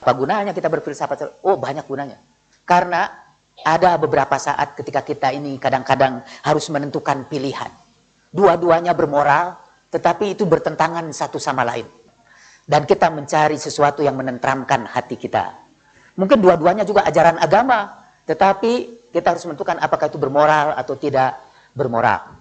Apa gunanya kita berfilsafat? Oh, banyak gunanya. Karena ada beberapa saat ketika kita ini kadang-kadang harus menentukan pilihan. Dua-duanya bermoral, tetapi itu bertentangan satu sama lain. Dan kita mencari sesuatu yang menentramkan hati kita. Mungkin dua-duanya juga ajaran agama, tetapi kita harus menentukan apakah itu bermoral atau tidak bermoral.